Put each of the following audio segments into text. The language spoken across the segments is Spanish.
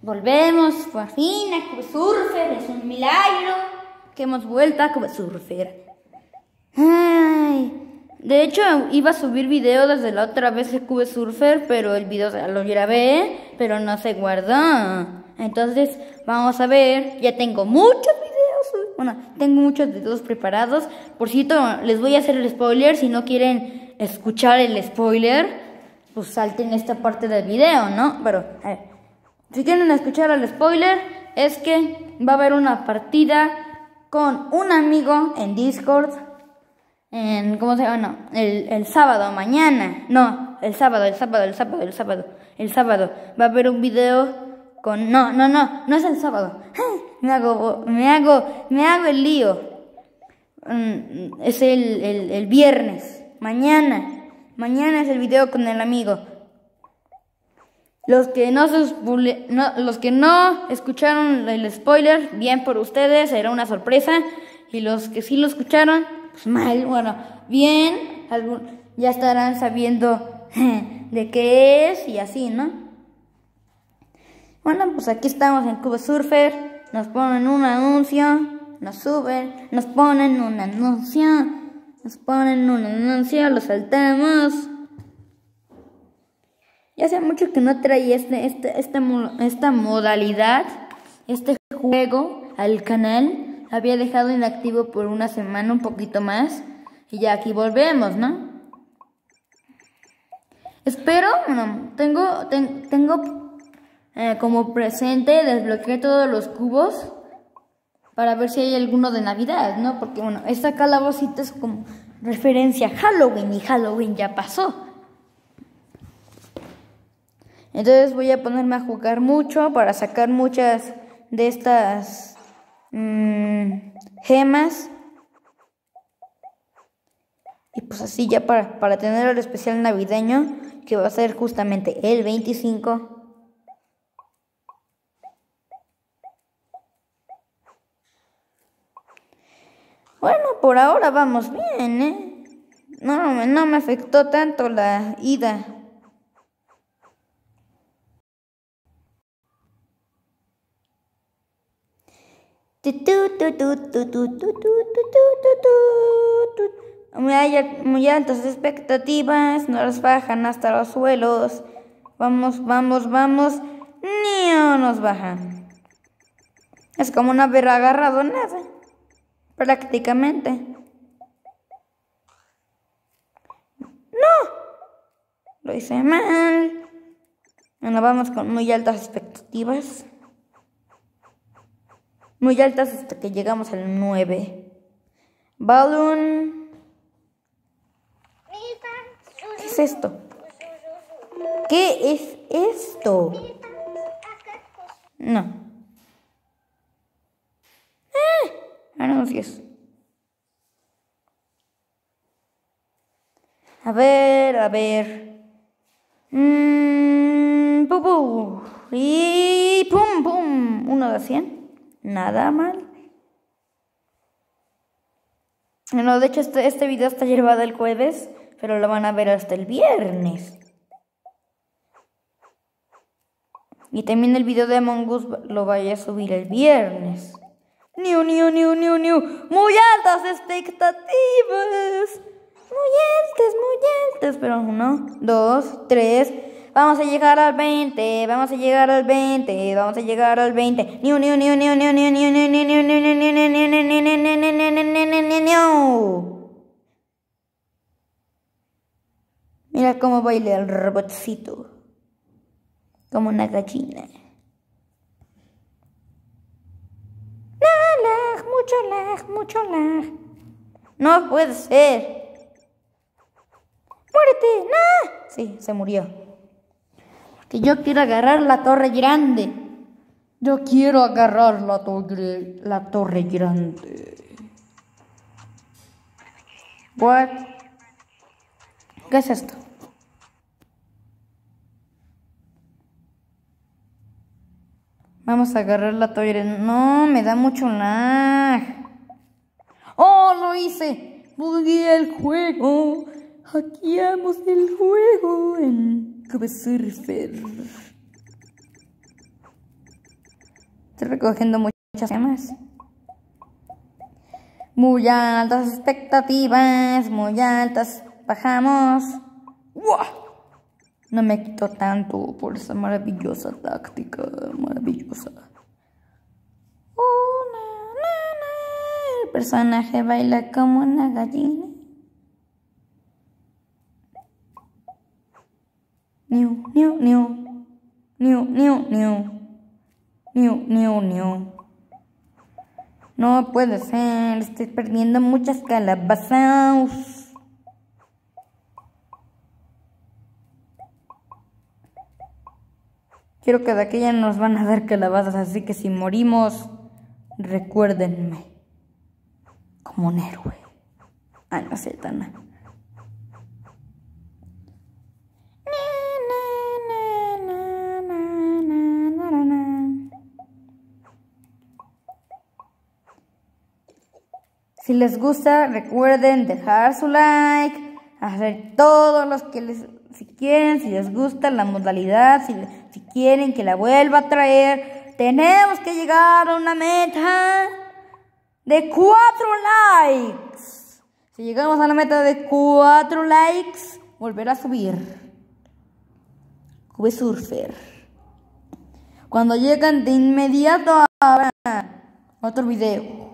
Volvemos fue fin a Surfer, es un milagro que hemos vuelto a Cube Surfer. Ay, de hecho, iba a subir video desde la otra vez de Cube Surfer, pero el video lo grabé, pero no se guardó. Entonces, vamos a ver, ya tengo muchos videos, bueno, tengo muchos videos preparados. Por cierto, les voy a hacer el spoiler, si no quieren escuchar el spoiler, pues salten esta parte del video, ¿no? Pero, a si quieren escuchar el spoiler, es que va a haber una partida con un amigo en Discord. En, ¿Cómo se llama? No, el, sábado, mañana. No, el sábado, el sábado, el sábado, el sábado. El sábado va a haber un video con. No, no, no, no es el sábado. me hago, me hago, me hago el lío. Mm, es el, el, el viernes, mañana. Mañana es el video con el amigo. Los que no, los que no escucharon el spoiler, bien por ustedes, era una sorpresa. Y los que sí lo escucharon, pues mal, bueno, bien, algún, ya estarán sabiendo de qué es y así, ¿no? Bueno, pues aquí estamos en Cube Surfer, nos ponen un anuncio nos suben, nos ponen un anuncio, nos ponen un anuncio, lo saltamos. Ya hace mucho que no traía este, este, este esta modalidad, este juego al canal. Había dejado inactivo por una semana, un poquito más. Y ya aquí volvemos, ¿no? Espero, bueno, tengo, tengo eh, como presente, desbloqueé todos los cubos para ver si hay alguno de Navidad, ¿no? Porque, bueno, esta calabocita es como referencia a Halloween y Halloween ya pasó. Entonces voy a ponerme a jugar mucho para sacar muchas de estas mm, gemas. Y pues así ya para, para tener el especial navideño que va a ser justamente el 25. Bueno, por ahora vamos bien, ¿eh? No, no me afectó tanto la ida Muy, muy altas expectativas, no las bajan hasta los suelos. Vamos, vamos, vamos. Ni nos bajan. Es como no haber agarrado nada. Prácticamente. ¡No! Lo hice mal. Bueno, vamos con muy altas expectativas muy altas hasta que llegamos al 9. Balloon. ¿Qué es esto? ¿Qué es esto? No. Ah, a ver, a ver. Mmm. Y pum, pum. Uno de cien? nada mal. No, de hecho este, este, video está llevado el jueves, pero lo van a ver hasta el viernes. Y también el video de Among Us lo vaya a subir el viernes. New, new, new, new, new. Muy altas expectativas. Muy altas, muy altas. Pero uno, dos, tres. Vamos a llegar al 20, vamos a llegar al 20, vamos a llegar al 20. Mira cómo baila el robotcito. Como una gallina. lag, mucho lag, mucho lag. No puede ser. ¡Muérete! ¡No! Sí, se murió que yo quiero agarrar la torre grande. Yo quiero agarrar la torre, la torre grande. What? ¿Qué es esto? Vamos a agarrar la torre. No, me da mucho lag. ¡Oh, lo hice! Bugué el juego. Hackeamos el juego. En como Surfer. Estoy recogiendo muchas gemas. Muy altas expectativas, muy altas. Bajamos. No me quito tanto por esa maravillosa táctica, maravillosa. Oh, El personaje baila como una gallina. New, new. New, new, new. New, new, No puede ser, estoy perdiendo muchas calabazas. Quiero que de aquí nos van a dar calabazas, así que si morimos, recuérdenme como un héroe. Ah, no sé, tan Si les gusta, recuerden dejar su like, hacer todos los que les, si quieren, si les gusta la modalidad, si, quieren que la vuelva a traer. Tenemos que llegar a una meta de 4 likes. Si llegamos a la meta de 4 likes, volver a subir. Cube Surfer. Cuando llegan de inmediato habrá otro video.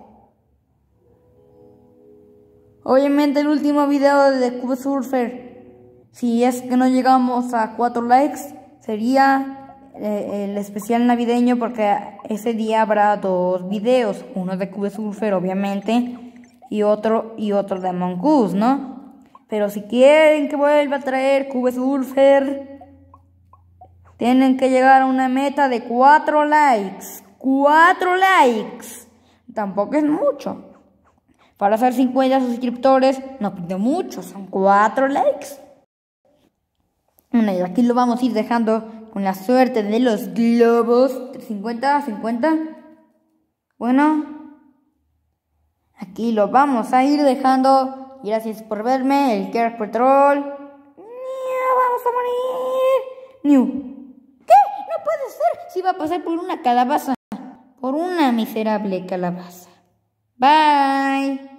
Obviamente el último video de Cube Surfer, si es que no llegamos a 4 likes, sería eh, el especial navideño porque ese día habrá dos videos, uno de Cube Surfer obviamente y otro y otro de Among ¿no? Pero si quieren que vuelva a traer Cube Surfer, tienen que llegar a una meta de 4 likes. 4 likes. Tampoco es mucho. Para hacer 50 suscriptores no pido mucho, son 4 likes. Bueno, y aquí lo vamos a ir dejando con la suerte de los globos. 50, 50. Bueno, aquí lo vamos a ir dejando. Gracias por verme, el Care Patrol. ¡Vamos a morir! ¡New! ¿Qué? ¡No puede ser! Si va a pasar por una calabaza. Por una miserable calabaza. Bye.